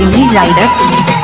Destiny Rider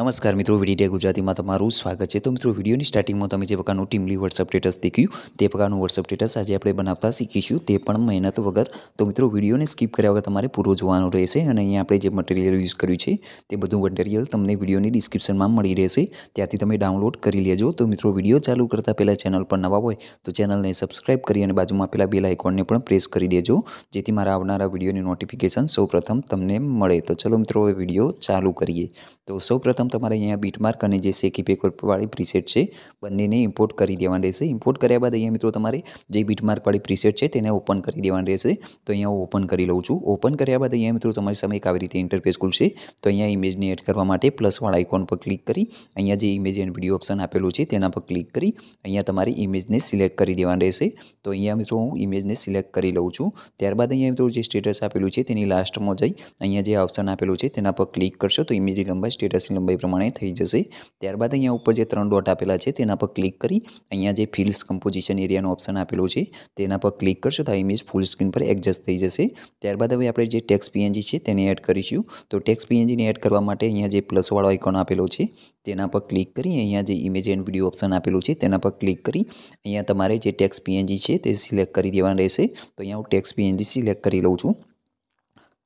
નમસ્કાર મિત્રો વિડીડિયા ગુજરાતીમાં તમારું સ્વાગત છે તો મિત્રો વિડીયોની સ્ટાર્ટિંગમાં તમે જે પ્રકારનું ટીમલી વોટ્સઅપ સ્ટેટસ દેખ્યું તે પ્રકારનું વોટ્સઅપ સ્ટેટસ આજે આપણે બનાવતા શીખીશું તે પણ મહેનત વગર તો મિત્રો વિડીયોને સ્કીપ કર્યા વગર તમારે પૂરો જોવાનું રહેશે અને અહીંયા આપણે જે મટીરિયલ યુઝ કર્યું છે તે બધું મટીરિયલ તમને વિડીયોની ડિસ્ક્રિપ્શનમાં મળી રહેશે ત્યાંથી તમે ડાઉનલોડ કરી લેજો તો મિત્રો વિડીયો ચાલુ કરતાં પહેલાં ચેનલ પર નવા હોય તો ચેનલને સબસ્ક્રાઇબ કરી અને બાજુમાં પેલા બેલ આઇકોનને પણ પ્રેસ કરી દેજો જેથી મારા આવનારા વિડીયોની નોટિફિકેશન સૌપ્રથમ તમને મળે તો ચલો મિત્રો હવે વિડીયો ચાલુ કરીએ તો સૌપ્રથમ તમારે અહીંયા બીટમાર્ક અને જે શેકી પેકવાળી પ્રિસેટ છે બંનેને ઇમ્પોર્ટ કરી દેવાની રહેશે ઇમ્પોર્ટ કર્યા બાદ અહીંયા મિત્રો તમારે જે બીટમાર્કવાળી પ્રિસેટ છે તેને ઓપન કરી દેવાની રહેશે તો અહીંયા હું ઓપન કરી લઉં છું ઓપન કર્યા બાદ અહીંયા મિત્રો તમારી સમય આવી રીતે ઇન્ટરફેસ ખુલશે તો અહીંયા ઇમેજને એડ કરવા માટે પ્લસવાળા આઇકોન પર ક્લિક કરી અહીંયા જે ઇમેજ એન્ડ વિડીયો ઓપ્શન આપેલું છે તેના પર ક્લિક કરી અહીંયા તમારી ઇમેજને સિલેક્ટ કરી દેવાની રહેશે તો અહીંયા મિત્રો હું ઇમેજને સિલેક્ટ કરી લઉં છું ત્યારબાદ અહીંયા મિત્રો જે સ્ટેટસ આપેલું છે તેની લાસ્ટમાં જઈ અહીંયા જે ઓપ્શન આપેલું છે તેના પર ક્લિક કરશો તો ઇમેજની લંબાઈ સ્ટેટસની લંબાઈ લંબાઈ પ્રમાણે થઈ જશે ત્યારબાદ અહીંયા ઉપર જે ત્રણ ડોટ આપેલા છે તેના પર ક્લિક કરી અહીંયા જે ફિલ્સ કમ્પોઝિશન એરિયાનો ઓપ્શન આપેલો છે તેના પર ક્લિક કરશો તો આ ઇમેજ ફૂલ સ્ક્રીન પર એડજસ્ટ થઈ જશે ત્યારબાદ હવે આપણે જે ટેક્સ પીએનજી છે તેને એડ કરીશું તો ટેક્સ પીએનજીને એડ કરવા માટે અહીંયા જે પ્લસવાળો આઇકોન આપેલો છે તેના પર ક્લિક કરી અહીંયા જે ઇમેજ એન્ડ વિડીયો ઓપ્શન આપેલું છે તેના પર ક્લિક કરી અહીંયા તમારે જે ટેક્સ પીએનજી છે તે સિલેક્ટ કરી દેવાનું રહેશે તો અહીંયા હું ટેક્સ પીએનજી સિલેક્ટ કરી લઉં છું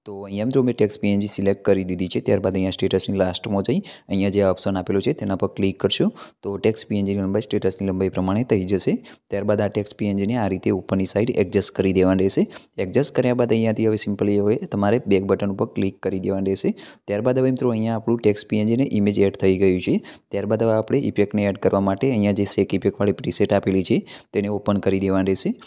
તો અહીંયા જો મેં ટેક્સ પીએનજી સિલેક્ટ કરી દીધી છે ત્યારબાદ અહીંયા સ્ટેટસની લાસ્ટમાં જઈ અહીંયા જે ઓપ્શન આપેલો છે તેના પર ક્લિક કરશું તો ટેક્સ પીએનજીની લંબાઈ સ્ટેટસની લંબાઈ પ્રમાણે થઈ જશે ત્યારબાદ આ ટેક્સ પીએનજીને આ રીતે ઉપરની સાઈડ એડજસ્ટ કરી દેવાની રહેશે એડજસ્ટ કર્યા બાદ અહીંયાથી હવે સિમ્પલી હવે તમારે બેક બટન ઉપર ક્લિક કરી દેવાનું રહેશે ત્યારબાદ હવે મિત્રો અહીંયા આપણું ટેક્સ પીએનજીને ઇમેજ એડ થઈ ગયું છે ત્યારબાદ હવે આપણે ઇફેક્ટને એડ કરવા માટે અહીંયા જે શેક ઇફેક્ટવાળી પ્રીસેટ આપેલી છે તેને ઓપન કરી દેવાની રહેશે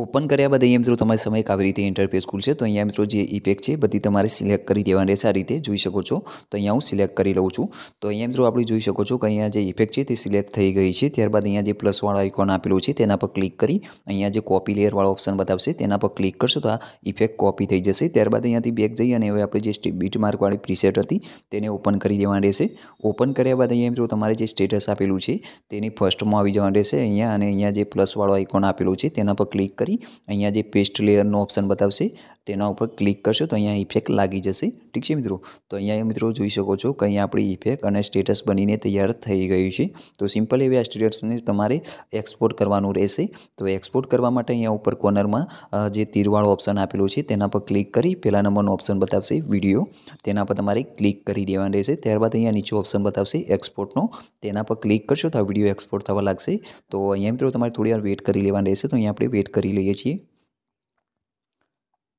ઓપન કર્યા બાદ અહીંયા મિત્રો તમારે સમય આવી રીતે ઇન્ટરફેસ ખુલશે તો અહીંયા મિત્રો જે ઇફેક્ટ છે બધી તમારે સિલેક્ટ કરી દેવાની રહેશે આ રીતે જોઈ શકો છો તો અહીંયા હું સિલેક્ટ કરી લઉં છું તો અહીંયા મિત્રો આપણે જોઈ શકો છો કે અહીંયા જે ઇફેક્ટ છે તે સિલેક્ટ થઈ ગઈ છે ત્યારબાદ અહીંયા જે પ્લસવાળો આઇકોન આપેલો છે તેના પર ક્લિક કરી અહીંયા જે કોપી લેયરવાળો ઓપ્શન બતાવશે તેના પર ક્લિક કરશો તો આ ઇફેક્ટ કોપી થઈ જશે ત્યારબાદ અહીંયાથી બેક જઈ અને હવે આપણે જે બીટ માર્કવાળી પ્રીસેટ હતી તેને ઓપન કરી દેવાની રહેશે ઓપન કર્યા બાદ અહીંયા મિત્રો તમારે જે સ્ટેટસ આપેલું છે તેની ફર્સ્ટમાં આવી જવાનું રહેશે અહીંયા અને અહીંયા જે પ્લસવાળો આઇકોન આપેલું છે તેના પર ક્લિક કરી અહીંયા જે પેસ્ટ લેયરનો ઓપ્શન બતાવશે તેના ઉપર ક્લિક કરશો તો અહીંયા ઇફેક્ટ લાગી જશે ઠીક છે મિત્રો તો અહીંયા મિત્રો જોઈ શકો છો કે અહીંયા આપણી ઇફેક્ટ અને સ્ટેટસ બનીને તૈયાર થઈ ગયું છે તો સિમ્પલ એવી આ સ્ટેટસને તમારે એક્સપોર્ટ કરવાનું રહેશે તો એક્સપોર્ટ કરવા માટે અહીંયા ઉપર કોર્નરમાં જે તીરવાળો ઓપ્શન આપેલો છે તેના પર ક્લિક કરી પહેલા નંબરનો ઓપ્શન બતાવશે વિડીયો તેના પર તમારે ક્લિક કરી દેવાનું રહેશે ત્યારબાદ અહીંયા નીચે ઓપ્શન બતાવશે એક્સપોર્ટનો તેના પર ક્લિક કરશો તો આ વિડીયો એક્સપોર્ટ થવા લાગશે તો અહીંયા મિત્રો તમારે થોડી વાર વેઇટ કરી લેવાનું રહેશે તો અહીંયા આપણે વેટ કરી લઈએ છીએ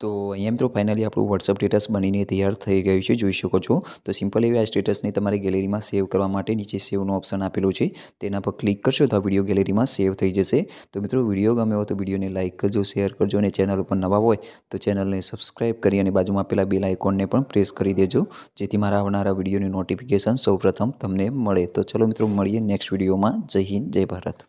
તો અહીંયા તો ફાઇનલી આપણું વોટ્સઅપ સ્ટેટસ બનીને તૈયાર થઈ ગયું છે જોઈ શકો છો તો સિમ્પલ એવી આ સ્ટેટસને તમારી ગેલેરીમાં સેવ કરવા માટે નીચે સેવનો ઓપ્શન આપેલો છે તેના પર ક્લિક કરશો તો આ વિડીયો ગેલેરીમાં સેવ થઈ જશે તો મિત્રો વિડીયો ગમે હોય તો વિડીયોને લાઇક કરજો શેર કરજો અને ચેનલ પર નવા હોય તો ચેનલને સબસ્ક્રાઇબ કરી અને બાજુમાં આપેલા બિલ આઇકોનને પણ પ્રેસ કરી દેજો જેથી મારા આવનારા વિડીયોની નોટિફિકેશન સૌપ્રથમ તમને મળે તો ચલો મિત્રો મળીએ નેક્સ્ટ વિડીયોમાં જય હિન્દ જય ભારત